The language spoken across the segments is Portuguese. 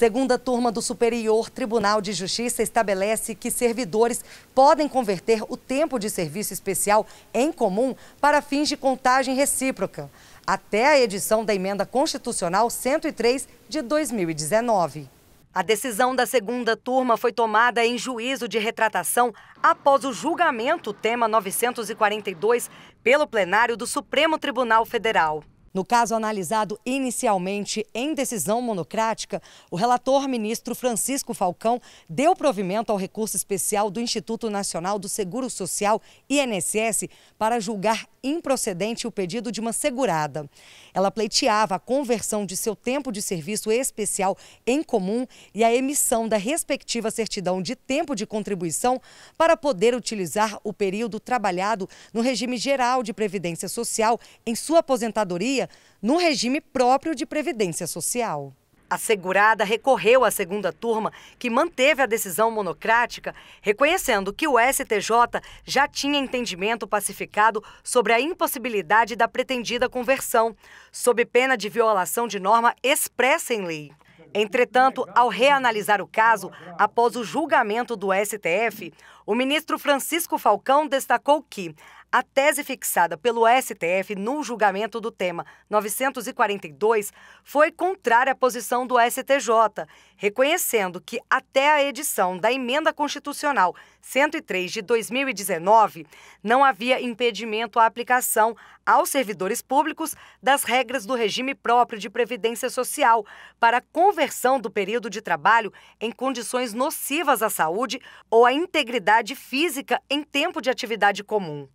Segunda turma do Superior Tribunal de Justiça estabelece que servidores podem converter o tempo de serviço especial em comum para fins de contagem recíproca, até a edição da emenda constitucional 103 de 2019. A decisão da segunda turma foi tomada em juízo de retratação após o julgamento tema 942 pelo plenário do Supremo Tribunal Federal. No caso analisado inicialmente em decisão monocrática, o relator ministro Francisco Falcão deu provimento ao recurso especial do Instituto Nacional do Seguro Social, INSS, para julgar improcedente o pedido de uma segurada. Ela pleiteava a conversão de seu tempo de serviço especial em comum e a emissão da respectiva certidão de tempo de contribuição para poder utilizar o período trabalhado no regime geral de previdência social em sua aposentadoria aposentadoria no regime próprio de previdência social. A segurada recorreu à segunda turma, que manteve a decisão monocrática, reconhecendo que o STJ já tinha entendimento pacificado sobre a impossibilidade da pretendida conversão, sob pena de violação de norma expressa em lei. Entretanto, ao reanalisar o caso, após o julgamento do STF, o ministro Francisco Falcão destacou que a tese fixada pelo STF no julgamento do tema 942 foi contrária à posição do STJ, reconhecendo que até a edição da Emenda Constitucional 103 de 2019 não havia impedimento à aplicação aos servidores públicos das regras do regime próprio de previdência social para a conversão do período de trabalho em condições nocivas à saúde ou à integridade física em tempo de atividade comum.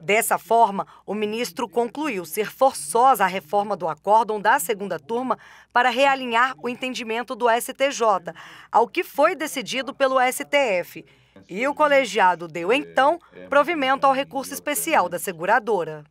Dessa forma, o ministro concluiu ser forçosa a reforma do acórdão da segunda turma para realinhar o entendimento do STJ, ao que foi decidido pelo STF. E o colegiado deu, então, provimento ao recurso especial da seguradora.